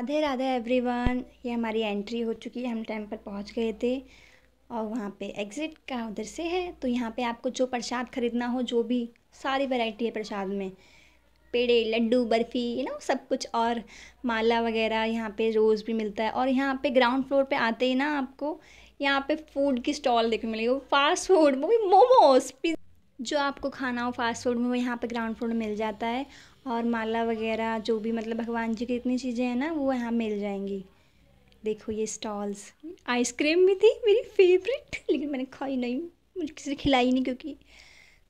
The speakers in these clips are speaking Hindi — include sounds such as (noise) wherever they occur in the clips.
राधे राधे एवरीवन ये हमारी एंट्री हो चुकी है हम टाइम पर पहुंच गए थे और वहाँ पे एग्ज़िट का उधर से है तो यहाँ पे आपको जो प्रसाद खरीदना हो जो भी सारी वैरायटी है प्रसाद में पेड़े लड्डू बर्फ़ी यू नो सब कुछ और माला वगैरह यहाँ पे रोज़ भी मिलता है और यहाँ पे ग्राउंड फ्लोर पे आते ही ना आपको यहाँ पे फूड की स्टॉल देखने मिलेगी फास्ट फूड वो भी मोमोज जो आपको खाना हो फास्ट फूड में वो यहाँ पे ग्राउंड फ्लोर में मिल जाता है और माला वगैरह जो भी मतलब भगवान जी की इतनी चीज़ें हैं ना वो यहाँ मिल जाएंगी देखो ये स्टॉल्स आइसक्रीम भी थी मेरी फेवरेट लेकिन मैंने खाई नहीं मुझे किसी ने खिलाई नहीं क्योंकि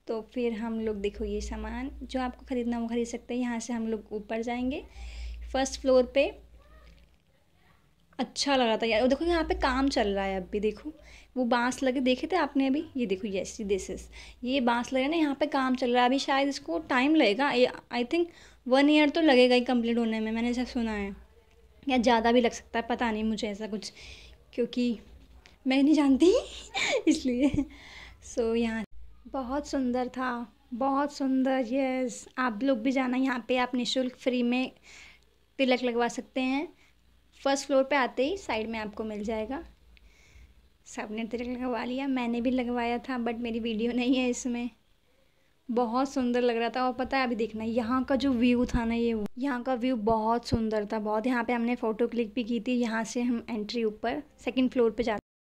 तो फिर हम लोग देखो ये सामान जो आपको ख़रीदना वो ख़रीद सकते हैं यहाँ से हम लोग ऊपर जाएंगे फर्स्ट फ्लोर पे अच्छा लग रहा था यार देखो यहाँ पे काम चल रहा है अभी देखो वो बांस लगे देखे थे आपने अभी ये देखो यस दिस इज ये बांस लगे ना यहाँ पे काम चल रहा है अभी शायद इसको टाइम लगेगा आई थिंक वन ईयर तो लगेगा ही कंप्लीट होने में मैंने ऐसा सुना है या ज़्यादा भी लग सकता है पता नहीं मुझे ऐसा कुछ क्योंकि मैं नहीं जानती (laughs) इसलिए सो so, यहाँ बहुत सुंदर था बहुत सुंदर यस आप लोग भी जाना यहाँ पे आप निशुल्क फ्री में तिलक लगवा सकते हैं फर्स्ट फ्लोर पे आते ही साइड में आपको मिल जाएगा सबने तिलक तो लगवा लिया मैंने भी लगवाया था बट मेरी वीडियो नहीं है इसमें बहुत सुंदर लग रहा था और पता है अभी देखना यहाँ का जो व्यू था ना ये यहाँ का व्यू बहुत सुंदर था बहुत यहाँ पे हमने फ़ोटो क्लिक भी की थी यहाँ से हम एंट्री ऊपर सेकंड फ्लोर पे जा